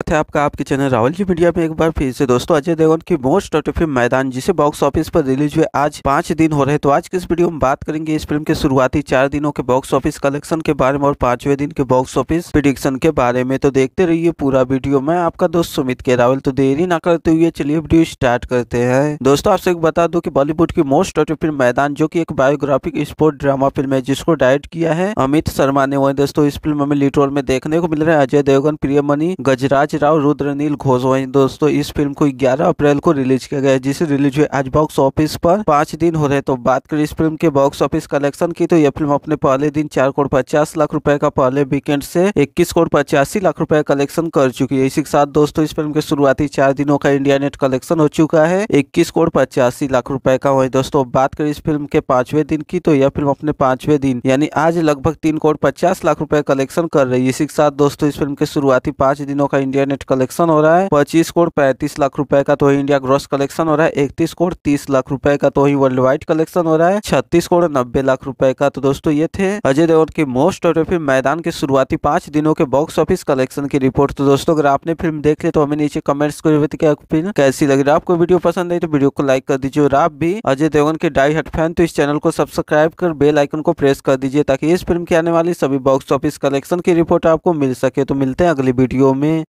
स्वागत है आपका आपके चैनल राहुल जी मीडिया में एक बार फिर से दोस्तों अजय देवगन की मोस्ट ऑटो फिल्म मैदान जिसे बॉक्स ऑफिस पर रिलीज हुए आज पांच दिन हो रहे तो आज की इस वीडियो में बात करेंगे इस फिल्म के शुरुआती चार दिनों के बॉक्स ऑफिस कलेक्शन के बारे में और पांचवे दिन के बॉक्स ऑफिस प्रिडिक्शन के बारे में तो देखते रहिए पूरा वीडियो में आपका दोस्त सुमित के राहुल तो देरी ना करते हुए चलिए वीडियो स्टार्ट करते हैं दोस्तों आपसे बता दो की बॉलीवुड की मोस्ट ऑटो फिल्म मैदान जो की एक बायोग्राफिक स्पोर्ट ड्रामा फिल्म है जिसको डायरेक्ट किया है अमित शर्मा ने वही दोस्तों इस फिल्म में लिटोर में देखने को मिल रहे हैं अजय देवगन प्रियमणि गजराज राव रुद्रनील घोष वहीं दोस्तों इस फिल्म को 11 अप्रैल को रिलीज किया गया जिसे रिलीज हुए आज बॉक्स ऑफिस पर पांच दिन हो रहे तो बात करें इस फिल्म के बॉक्स ऑफिस कलेक्शन की तो यह फिल्म अपने पहले दिन चार करोड़ पचास लाख रुपए का पहले वीकेंड से इक्कीस करोड़ पचासी लाख रुपए कलेक्शन कर चुकी है इसी के साथ दोस्तों इस फिल्म के शुरुआती चार दिनों का इंडिया नेट कलेक्शन हो चुका है इक्कीस करोड़ पचासी लाख रुपए का वही दोस्तों बात करें इस फिल्म के पांचवे दिन की तो यह फिल्म अपने पांचवे दिन यानी आज लगभग तीन करोड़ पचास लाख रुपए कलेक्शन कर रही है इसी के साथ दोस्तों इस फिल्म के शुरुआती पांच दिनों का इंडिया इंडिया नेट कलेक्शन हो रहा है पच्चीस करोड़ पैंतीस लाख रुपए का तो इंडिया ग्रॉस कलेक्शन हो रहा है इकतीस करोड़ तीस लाख रुपए का तो ही वर्ल्ड वाइड कलेक्शन हो रहा है छत्तीस करोड़ नब्बे लाख रुपए का तो दोस्तों ये थे अजय देवन की मोस्ट और फिल्म मैदान के शुरुआती पांच दिनों के बॉक्स ऑफिस कलेक्शन की रिपोर्ट तो दोस्तों अगर आपने फिल्म देख ले तो हमें नीचे कमेंट्स कर कैसी लग है आपको वीडियो पसंद आई तो वीडियो को लाइक कर दीजिए और आप भी अजय देवगन के डाई हट फैन तो इस चैनल को सब्सक्राइब कर बेल आइकन को प्रेस कर दीजिए ताकि इस फिल्म की आने वाली सभी बॉक्स ऑफिस कलेक्शन की रिपोर्ट आपको मिल सके तो मिलते हैं अगली वीडियो में